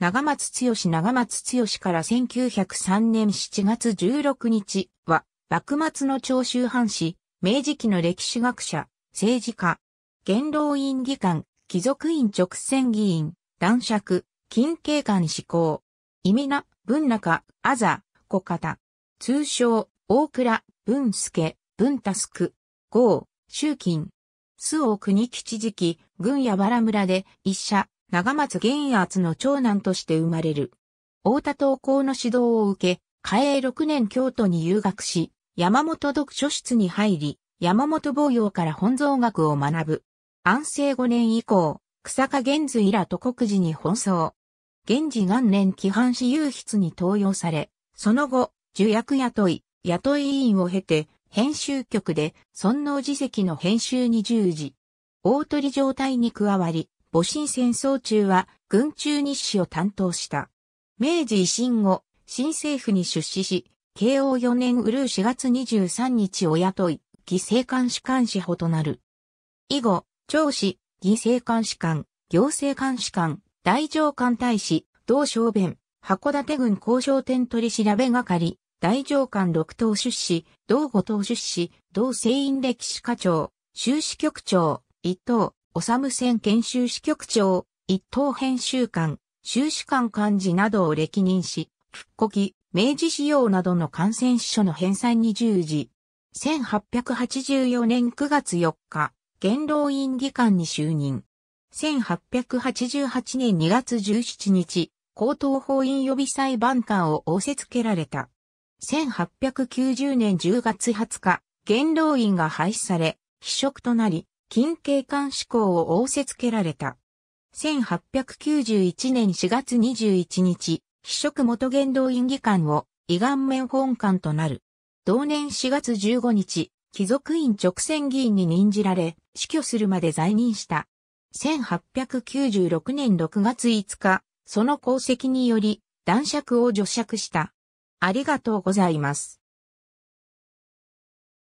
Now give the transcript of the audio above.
長松剛長松剛から1903年7月16日は、幕末の長州藩士、明治期の歴史学者、政治家、元老院議官、貴族院直選議員、男爵、近景官志向、意味な、文中、あざ、小方。通称、大倉、文助、文佑、郷、周金。周を国吉時期、郡や原村で、一社、長松玄圧の長男として生まれる。大田東高の指導を受け、嘉永6年京都に留学し、山本読書室に入り、山本坊陽から本草学を学ぶ。安政5年以降、草加玄瑞らと国寺に奔走。玄氏元年規範私有筆に登用され、その後、受役雇い、雇い委員を経て、編集局で、尊王寺席の編集に従事。大鳥状態に加わり、戊辰戦争中は軍中日誌を担当した。明治維新後、新政府に出資し、慶応4年うる4月23日を雇い、犠牲官士官士補となる。以後、長子、犠牲官士官、行政官士官、大上官大使、同小弁、函館郡交渉店取調べ係、大上官六等出資、同五等出資、同聖院歴史課長、修士局長、一等、おさせん研修支局長、一等編集官、修士官幹事などを歴任し、復古期、明治仕様などの感染書の返済に従事。1884年9月4日、元老院議官に就任。1888年2月17日、高等法院予備裁判官を仰せつけられた。1890年10月20日、元老院が廃止され、非職となり、近警官志向を仰せつけられた。1891年4月21日、秘職元元動院議官を、胃顔面本官となる。同年4月15日、貴族院直選議員に任じられ、死去するまで在任した。1896年6月5日、その功績により、男爵を除爵した。ありがとうございます。